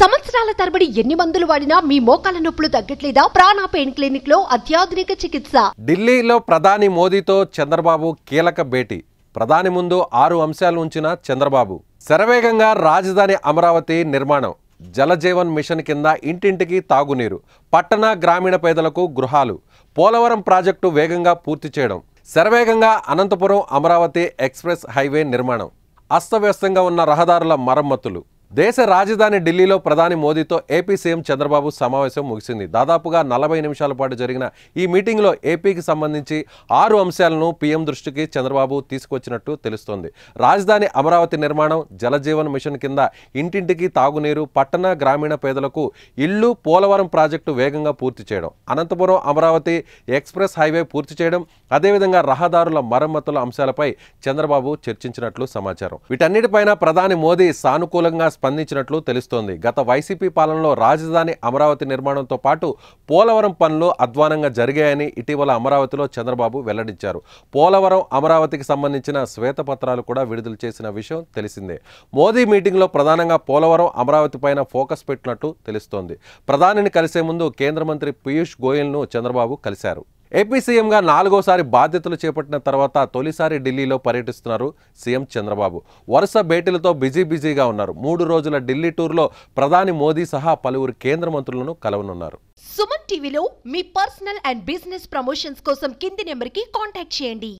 సంవత్సరాల తరబడి ఎన్ని మందులు వాడినా మీ మోకాల నొప్పులు తగ్గట్లేదా ప్రాణ పెయిన్ క్లినిక్ లో అత్యాధునిక చికిత్స ఢిల్లీలో ప్రధాని మోదీతో చంద్రబాబు కీలక భేటీ ప్రధాని ముందు ఆరు అంశాలు ఉంచిన చంద్రబాబు శరవేగంగా రాజధాని అమరావతి నిర్మాణం జలజీవన్ మిషన్ కింద ఇంటింటికి తాగునీరు పట్టణ గ్రామీణ పేదలకు గృహాలు పోలవరం ప్రాజెక్టు వేగంగా పూర్తి చేయడం శరవేగంగా అనంతపురం అమరావతి ఎక్స్ప్రెస్ హైవే నిర్మాణం అస్తవ్యస్తంగా ఉన్న రహదారుల మరమ్మతులు దేశ రాజధాని ఢిల్లీలో ప్రధాని మోదీతో ఏపీ సీఎం చంద్రబాబు సమావేశం ముగిసింది దాదాపుగా నలభై నిమిషాల పాటు జరిగిన ఈ మీటింగ్లో ఏపీకి సంబంధించి ఆరు అంశాలను పీఎం దృష్టికి చంద్రబాబు తీసుకొచ్చినట్టు తెలుస్తోంది రాజధాని అమరావతి నిర్మాణం జలజీవన్ మిషన్ కింద ఇంటింటికి తాగునీరు పట్టణ గ్రామీణ పేదలకు ఇళ్ళు పోలవరం ప్రాజెక్టు వేగంగా పూర్తి చేయడం అనంతపురం అమరావతి ఎక్స్ప్రెస్ హైవే పూర్తి చేయడం అదేవిధంగా రహదారుల మరమ్మతుల అంశాలపై చంద్రబాబు చర్చించినట్లు సమాచారం వీటన్నిటిపైన ప్రధాని మోదీ సానుకూలంగా స్పందించినట్లు తెలుస్తోంది గత వైసీపీ పాలనలో రాజధాని అమరావతి నిర్మాణంతో పాటు పోలవరం పనులు అధ్వానంగా జరిగాయని ఇటీవల అమరావతిలో చంద్రబాబు వెల్లడించారు పోలవరం అమరావతికి సంబంధించిన శ్వేతపత్రాలు కూడా విడుదల చేసిన విషయం తెలిసిందే మోదీ మీటింగ్లో ప్రధానంగా పోలవరం అమరావతి పైన ఫోకస్ పెట్టినట్లు తెలుస్తోంది ప్రధానిని కలిసే ముందు కేంద్ర మంత్రి పీయూష్ గోయల్ను చంద్రబాబు కలిశారు ఏపీ సీఎంగా నాలుగోసారి బాధ్యతలు చేపట్టిన తర్వాత తొలిసారి ఢిల్లీలో పర్యటిస్తున్నారు సీఎం చంద్రబాబు వరుస భేటీలతో బిజీ బిజీగా ఉన్నారు మూడు రోజుల ఢిల్లీ టూర్లో ప్రధాని మోదీ సహా పలువురు కేంద్ర మంత్రులను కలవనున్నారు సుమన్ టీవీలో మీ పర్సనల్ అండ్ బిజినెస్ ప్రమోషన్స్ కోసం కింది నెంబర్కి కాంటాక్ట్ చేయండి